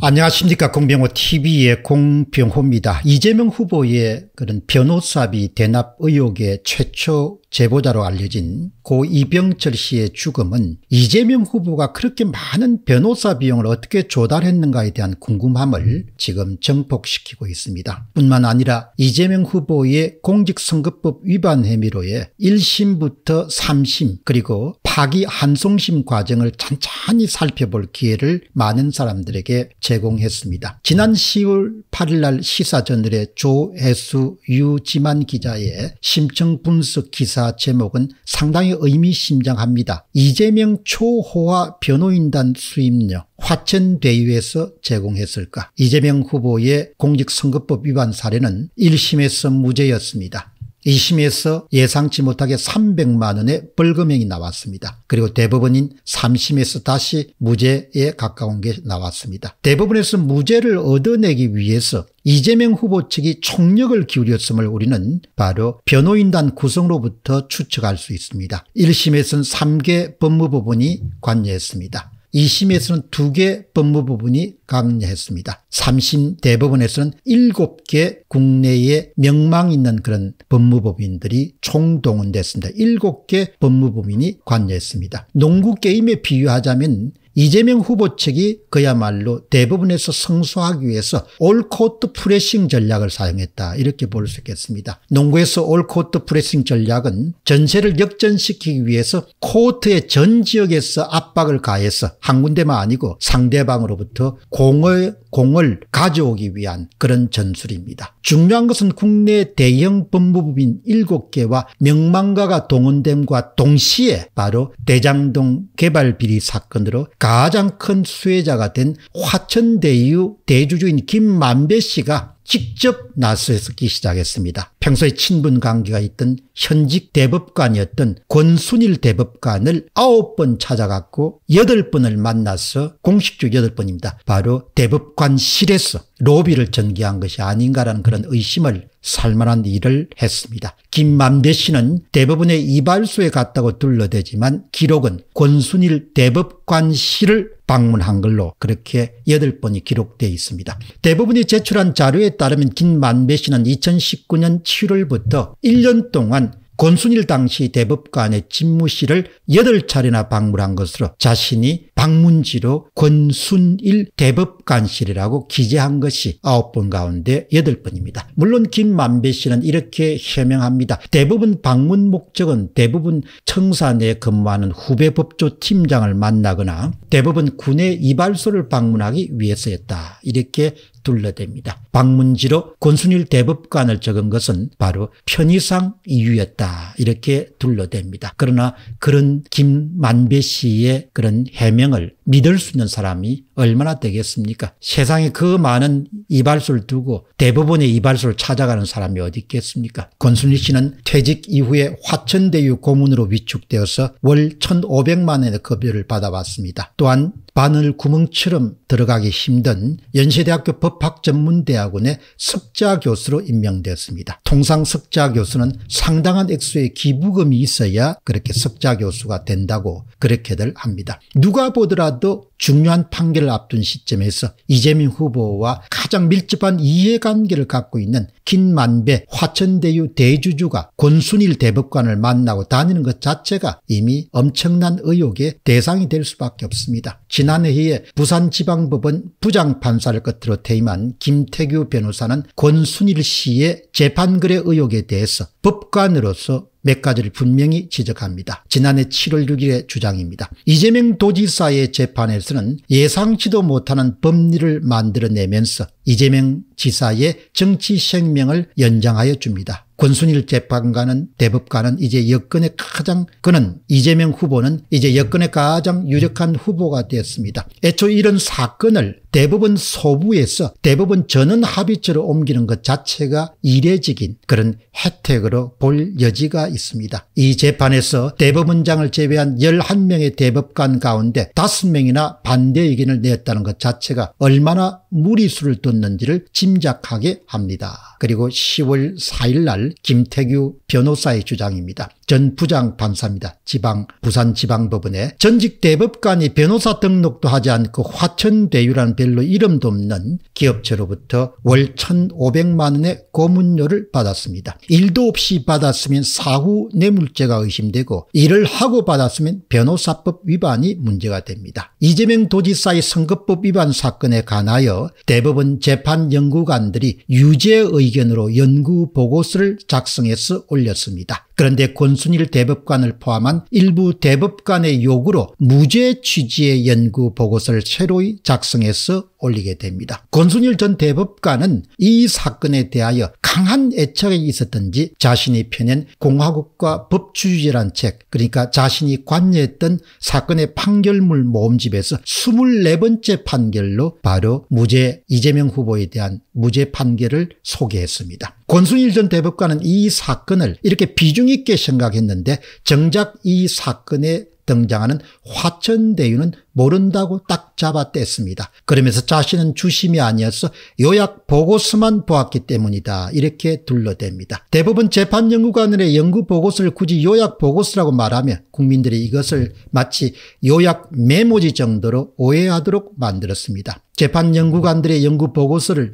안녕하십니까 공병호 tv의 공병호입니다. 이재명 후보의 그런 변호사비 대납 의혹의 최초 제보자로 알려진 고 이병철 씨의 죽음은 이재명 후보가 그렇게 많은 변호사 비용을 어떻게 조달했는가에 대한 궁금함을 지금 증폭시키고 있습니다. 뿐만 아니라 이재명 후보의 공직선거법 위반 혐의로의 1심부터 3심 그리고 파기 한송심 과정을 찬찬히 살펴볼 기회를 많은 사람들에게 제공했습니다. 지난 10월 8일 날시사전들의 조혜수 유지만 기자의 심층 분석 기사 기사 제목은 상당히 의미심장합니다. 이재명 초호화 변호인단 수임료 화천대유에서 제공했을까? 이재명 후보의 공직선거법 위반 사례는 1심에서 무죄였습니다. 2심에서 예상치 못하게 300만 원의 벌금형이 나왔습니다. 그리고 대법원인 3심에서 다시 무죄에 가까운 게 나왔습니다. 대법원에서 무죄를 얻어내기 위해서 이재명 후보 측이 총력을 기울였음을 우리는 바로 변호인단 구성로부터 으 추측할 수 있습니다. 1심에서는 3개 법무부분이 관여했습니다. 2심에서는 2개 법무부분이 감례했습니다. 3심 대법원에서는 7개 국내에 명망 있는 그런 법무법인들이 총동원됐습니다. 7개 법무법인이 관여했습니다. 농구게임에 비유하자면 이재명 후보 측이 그야말로 대부분에서 승소하기 위해서 올코트 프레싱 전략을 사용했다 이렇게 볼 수 있겠습니다. 농구에서 올코트 프레싱 전략은 전세를 역전시키기 위해서 코트의 전 지역에서 압박을 가해서 한 군데만 아니고 상대방으로부터 공을 공을 가져오기 위한 그런 전술입니다. 중요한 것은 국내 대형 법무법인 7개와 명망가가 동원됨과 동시에 바로 대장동 개발 비리 사건으로 가장 큰 수혜자가 된 화천대유 대주주인 김만배 씨가 직접 나서기 시작했습니다. 평소에 친분 관계가 있던 현직 대법관이었던 권순일 대법관을 9번 찾아갔고 8번을 만나서 공식적 8번입니다. 바로 대법관실에서 로비를 전개한 것이 아닌가라는 그런 의심을 살만한 일을 했습니다. 김만배 씨는 대법원의 이발소에 갔다고 둘러대지만 기록은 권순일 대법관실을 방문 한걸로 그렇게 8번이 기록되어 있습니다. 대부분이 제출한 자료에 따르면 김만배 씨는 2019년 7월부터 1년 동안 권순일 당시 대법관의 집무실을 8차례나 방문한 것으로 자신이 방문지로 권순일 대법관실이라고 기재한 것이 9번 가운데 8번입니다. 물론 김만배 씨는 이렇게 해명합니다. 대부분 방문 목적은 대부분 청사 내 근무하는 후배 법조 팀장을 만나거나 대부분 군의 이발소를 방문하기 위해서였다. 이렇게 둘러댑니다. 방문지로 권순일 대법관을 적은 것은 바로 편의상 이유였다. 이렇게 둘러댑니다. 그러나 그런 김만배 씨의 그런 해명을 믿을 수 있는 사람이 얼마나 되겠습니까? 세상에 그 많은 이발소를 두고 대법원의 이발소를 찾아가는 사람이 어디 있겠습니까? 권순일 씨는 퇴직 이후에 화천대유 고문으로 위축되어서 월 1,500만 원의 급여를 받아왔습니다. 또한 바늘 구멍처럼 들어가기 힘든 연세대학교 법 법학전문대학원의 석자교수로 임명되었습니다. 통상 석자교수는 상당한 액수의 기부금이 있어야 그렇게 석자교수가 된다고 그렇게들 합니다. 누가 보더라도 중요한 판결을 앞둔 시점에서 이재민 후보와 가장 밀접한 이해관계를 갖고 있는 김만배 화천대유 대주주가 권순일 대법관을 만나고 다니는 것 자체가 이미 엄청난 의혹의 대상이 될 수밖에 없습니다. 지난해에 부산지방법원 부장판사를 끝으로 퇴임한 김태규 변호사는 권순일 씨의 재판거래 의혹에 대해서 법관으로서 몇 가지를 분명히 지적합니다. 지난해 7월 6일의 주장입니다. 이재명 도지사의 재판에서는 예상치도 못하는 법리를 만들어내면서 이재명 지사의 정치 생명을 연장하여 줍니다. 권순일 재판관은 대법관은 이제 여건의 가장 그는 이재명 후보는 이제 여건의 가장 유력한 후보가 되었습니다. 애초 이런 사건을 대부분 소부에서 대부분 전원 합의체로 옮기는 것 자체가 이례적인 그런 혜택으로 볼 여지가 있습니다. 이 재판에서 대법원장을 제외한 11명의 대법관 가운데 5명이나 반대 의견을 냈다는 것 자체가 얼마나 무리수를 뒀는지를 짐작하게 합니다. 그리고 10월 4일 날 김태규 변호사의 주장입니다. 전 부장 판사입니다. 지방 부산 지방법원에 전직 대법관이 변호사 등록도 하지 않고 화천대유라는 별로 이름도 없는 기업체로부터 월 1,500만 원의 고문료를 받았습니다. 일도 없이 받았으면 사후 뇌물죄가 의심되고 일을 하고 받았으면 변호사법 위반이 문제가 됩니다. 이재명 도지사의 선거법 위반 사건에 관하여 대법원 재판 연구관들이 유죄 의견으로 연구 보고서를 작성해서 올렸습니다. 그런데 권순일 대법관을 포함한 일부 대법관의 요구로 무죄 취지의 연구 보고서를 새로이 작성해서 올리게 됩니다. 권순일 전 대법관은 이 사건에 대하여 강한 애착이 있었던지 자신이 펴낸 공화국과 법주의란책 그러니까 자신이 관여했던 사건의 판결물 모음집에서 24번째 판결로 바로 무죄 이재명 후보에 대한 무죄 판결을 소개했습니다. 권순일 전 대법관은 이 사건을 이렇게 비중 있게 생각했는데 정작 이 사건에 등장하는 화천대유는 모른다고 딱 잡아뗐습니다. 그러면서 자신은 주심이 아니어서 요약 보고서만 보았기 때문이다. 이렇게 둘러댑니다. 대부분 재판 연구관의 연구 보고서를 굳이 요약 보고서라고 말하며 국민들이 이것을 마치 요약 메모지 정도로 오해하도록 만들었습니다. 재판 연구관들의 연구 보고서는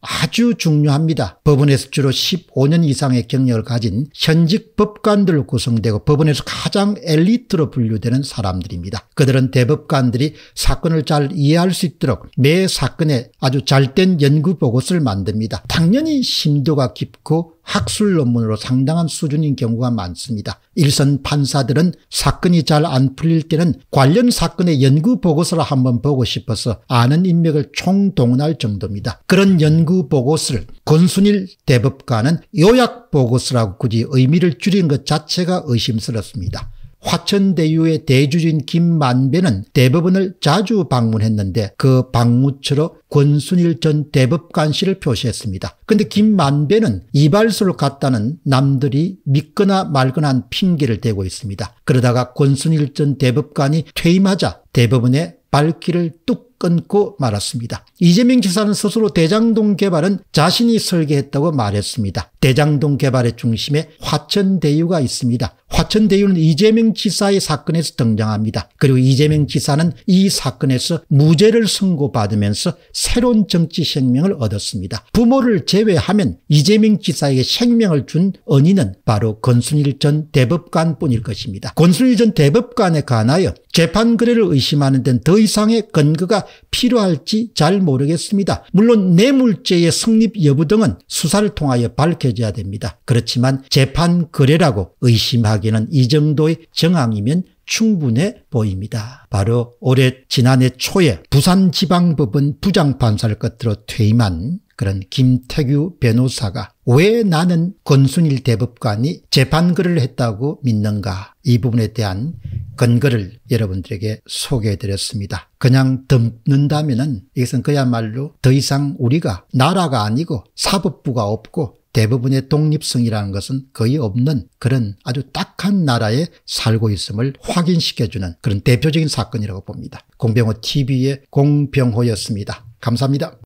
아주 중요합니다. 법원에서 주로 15년 이상의 경력을 가진 현직 법관들로 구성되고 법원에서 가장 엘리트로 분류되는 사람들입니다. 그들은 대법관 사람들이 사건을 잘 이해할 수 있도록 매 사건에 아주 잘된 연구 보고서를 만듭니다. 당연히 심도가 깊고 학술 논문으로 상당한 수준인 경우가 많습니다. 일선 판사들은 사건이 잘 안 풀릴 때는 관련 사건의 연구 보고서를 한번 보고 싶어서 아는 인맥을 총동원할 정도입니다. 그런 연구 보고서를 권순일 대법관은 요약 보고서라고 굳이 의미를 줄인 것 자체가 의심스럽습니다. 화천대유의 대주주인 김만배는 대법원을 자주 방문했는데 그 방문처로 권순일 전 대법관실을 표시했습니다. 근데 김만배는 이발소를 갔다는 남들이 믿거나 말거나 한 핑계를 대고 있습니다. 그러다가 권순일 전 대법관이 퇴임하자 대법원의 발길을 뚝 끊고 말았습니다. 이재명 지사는 스스로 대장동 개발은 자신이 설계했다고 말했습니다. 대장동 개발의 중심에 화천대유가 있습니다. 화천대유는 이재명 지사의 사건에서 등장합니다. 그리고 이재명 지사는 이 사건에서 무죄를 선고받으면서 새로운 정치 생명을 얻었습니다. 부모를 제외하면 이재명 지사에게 생명을 준 은인은 바로 권순일 전 대법관뿐일 것입니다. 권순일 전 대법관에 관하여 재판 거래를 의심하는 데는 더 이상의 근거가 필요할지 잘 모르겠습니다. 물론 뇌물죄의 성립 여부 등은 수사를 통하여 밝혀져야 됩니다. 그렇지만 재판 거래라고 의심하기는 이 정도의 정황이면 충분해 보입니다. 바로 올해 지난해 초에 부산지방법원 부장판사를 끝으로 퇴임한 그런 김태규 변호사가 왜 나는 권순일 대법관이 재판글을 했다고 믿는가 이 부분에 대한 근거를 여러분들에게 소개해드렸습니다. 그냥 덮는다면 이것은 그야말로 더 이상 우리가 나라가 아니고 사법부가 없고 대부분의 독립성이라는 것은 거의 없는 그런 아주 딱한 나라에 살고 있음을 확인시켜주는 그런 대표적인 사건이라고 봅니다. 공병호 TV의 공병호였습니다. 감사합니다.